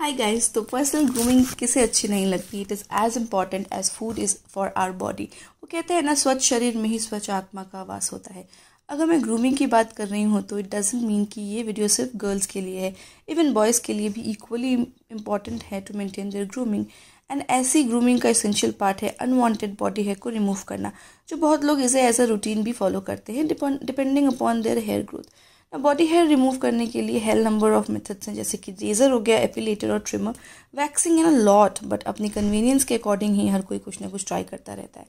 High guys तो personal grooming किसे अच्छी नहीं लगती it is as important as food is for our body वो कहते हैं ना स्वच्छ शरीर में ही स्वच्छ आत्मा का वास होता है अगर मैं ग्रूमिंग की बात कर रही हूँ तो इट डजेंट मीन कि ये वीडियो सिर्फ गर्ल्स के लिए है इवन बॉयज़ के लिए भी इक्वली इम्पॉर्टेंट है to maintain their grooming and ऐसी ग्रूमिंग का इसेंशियल पार्ट है अनवॉन्टेड बॉडी हेयर को रिमूव करना जो बहुत लोग इसे एज अ रूटीन भी फॉलो करते हैं depending upon their hair growth body hair remove करने के लिए हेल नंबर ऑफ मेथड्स हैं जैसे कि रेजर हो गया एपिलेटर और trimmer waxing in a lot but अपनी कन्वीनियंस के अकॉर्डिंग ही हर कोई कुछ ना कुछ ट्राई करता रहता है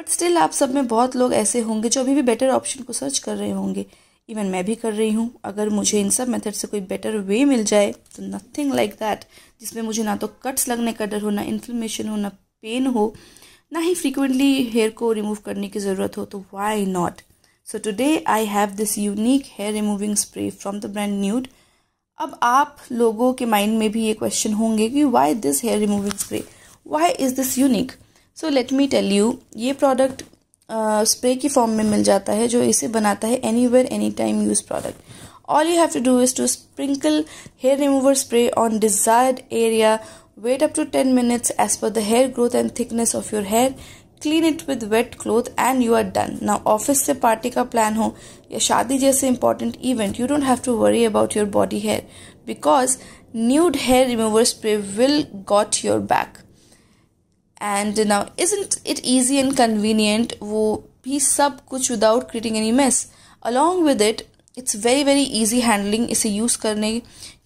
बट स्टिल आप सब में बहुत लोग ऐसे होंगे जो अभी भी बेटर ऑप्शन को सर्च कर रहे होंगे इवन मैं भी कर रही हूँ अगर मुझे इन सब मेथड से कोई बेटर वे मिल जाए तो नथिंग लाइक दैट जिसमें मुझे ना तो कट्स लगने का डर हो ना इन्फ्लेमेशन हो ना पेन हो ना ही फ्रीक्वेंटली हेयर को रिमूव करने की ज़रूरत हो तो why not so today I have this unique hair removing spray from the brand Nude अब आप लोगों के माइंड में भी ये क्वेश्चन होंगे कि why this hair removing spray why is this unique so let me tell you ये प्रोडक्ट स्प्रे की फॉर्म में मिल जाता है जो इसे बनाता है anywhere anytime use product all you have to do is to sprinkle hair remover spray on desired area wait up to ten minutes as per the hair growth and thickness of your hair clean it with wet cloth and you are done ना office से party का plan हो या शादी जैसे important event you don't have to worry about your body hair because Nude hair remover spray will got your back and now isn't it easy and convenient वो भी सब कुछ without creating any mess along with it it's very very easy handling इसे use करने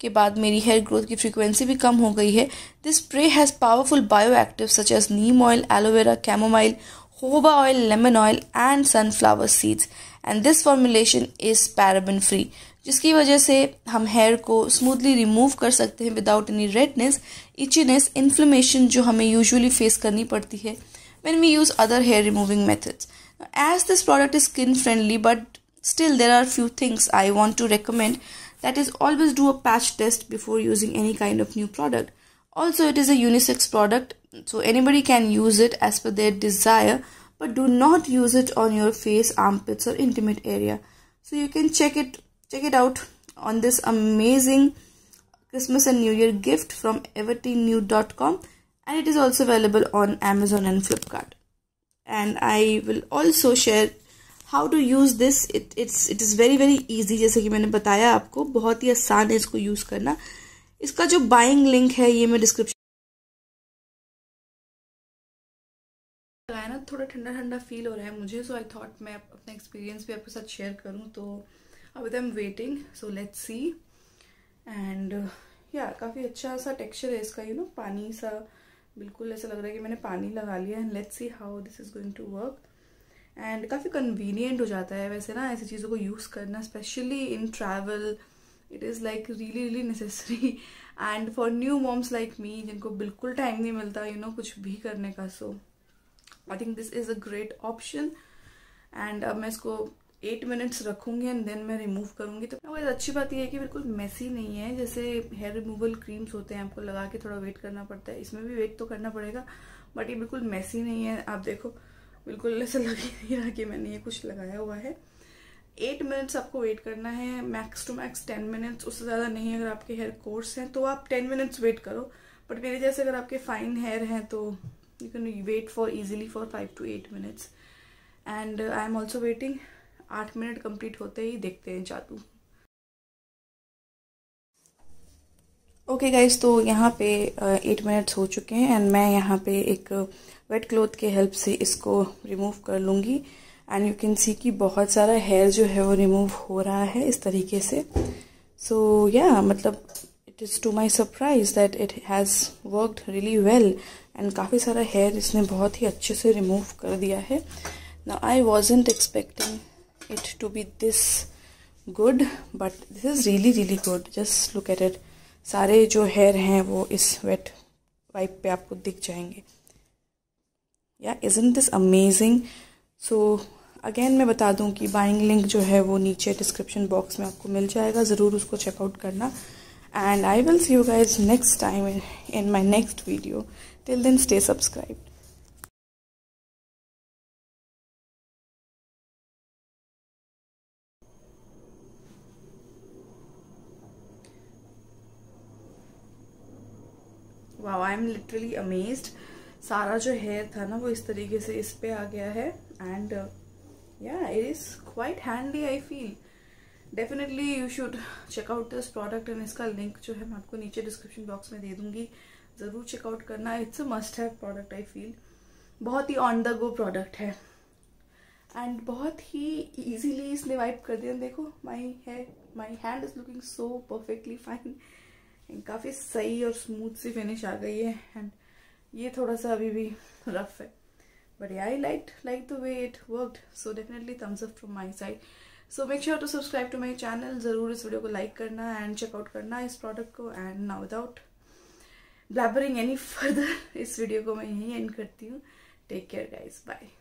के बाद मेरी hair growth की फ्रीक्वेंसी भी कम हो गई है this spray has powerful bio active such as neem oil aloe vera chamomile jojoba oil lemon oil and sunflower seeds and this formulation is paraben free जिसकी वजह से हम हेयर को स्मूथली रिमूव कर सकते हैं without any redness itchiness inflammation जो हमें यूजुअली फेस करनी पड़ती है when we use other hair removing methods as this product is skin friendly but Still, there are few things I want to recommend. That is, always do a patch test before using any kind of new product. Also, it is a unisex product, so anybody can use it as per their desire, but do not use it on your face, armpits, or intimate area. So you can check it, check it out on this amazing Christmas and New Year gift from everteennew.com, and it is also available on Amazon and Flipkart. And I will also share how to use this it it's it is very very easy जैसे कि मैंने बताया आपको बहुत ही आसान है इसको use करना इसका जो बाइंग लिंक है ये मैं डिस्क्रिप्शन लगाया तो ना थोड़ा ठंडा ठंडा फील हो रहा है मुझे सो आई थॉट मैं अपना एक्सपीरियंस भी आपके साथ शेयर करूँ तो अभी I am waiting so let's see and yeah काफ़ी अच्छा सा टेक्सचर है इसका यू you नो know, पानी सा बिल्कुल ऐसा लग रहा है कि मैंने पानी लगा लिया and let's see how this is going to work and काफ़ी कन्वीनियंट हो जाता है वैसे ना ऐसी चीज़ों को यूज़ करना specially in travel it is like really really necessary and for new moms like me जिनको बिल्कुल टाइम नहीं मिलता यू you नो know, कुछ भी करने का so I think this is a great option and अब मैं इसको एट मिनट्स रखूंगी एंड देन मैं रिमूव करूंगी तो वैसे अच्छी बात यह है कि बिल्कुल मैसी नहीं है जैसे हेयर रिमूवल क्रीम्स होते हैं आपको लगा के थोड़ा वेट करना पड़ता है इसमें भी वेट तो करना पड़ेगा बट ये बिल्कुल मैसी नहीं है आप देखो बिल्कुल ऐसा लग ही नहीं रहा कि मैंने ये कुछ लगाया हुआ है एट मिनट्स आपको वेट करना है max to max ten minutes उससे ज़्यादा नहीं अगर आपके हेयर कोर्स हैं तो आप टेन मिनट्स वेट करो बट मेरे जैसे अगर आपके फाइन हेयर हैं तो you can wait for easily for five to eight minutes and I am also waiting आठ मिनट कंप्लीट होते ही देखते हैं जादू ओके okay गाइज तो यहाँ पे एट uh, मिनट्स हो चुके हैं एंड मैं यहाँ पे एक वेट क्लोथ के हेल्प से इसको रिमूव कर लूँगी एंड यू कैन सी कि बहुत सारा हेयर जो है वो रिमूव हो रहा है इस तरीके से सो so, या yeah, मतलब it is to my surprise that it has worked really well and काफ़ी सारा हेयर इसने बहुत ही अच्छे से रिमूव कर दिया है ना I wasn't expecting it to be this good but this is really really good just look at it सारे जो हेयर हैं वो इस वेट वाइप पे आपको दिख जाएंगे yeah in this amazing so again मैं बता दूं कि बाइंग लिंक जो है वो नीचे डिस्क्रिप्शन बॉक्स में आपको मिल जाएगा ज़रूर उसको चेकआउट करना and I will see you guys next time in my next video till then stay subscribe Wow, I'm literally amazed. सारा जो हेयर था ना वो इस तरीके से इस पे आ गया है and yeah it is quite handy I feel definitely you should check out this product and इसका लिंक जो है मैं आपको नीचे डिस्क्रिप्शन बॉक्स में दे दूंगी ज़रूर चेकआउट करना it's a must have product I feel बहुत ही ऑन द गो प्रोडक्ट है एंड बहुत ही ईजीली इसने वाइप कर दिया देखो माई है my hand is looking so perfectly fine काफ़ी सही और स्मूथ सी फिनिश आ गई है एंड ये थोड़ा सा अभी भी रफ है but I like like the way it worked so definitely thumbs up from my side so make sure to subscribe to my channel जरूर इस वीडियो को लाइक करना एंड चेकआउट करना इस प्रोडक्ट को एंड ना विदाउट ब्लैबरिंग एनी फर्दर इस video को मैं यहीं एंड करती हूँ टेक केयर गाइज बाय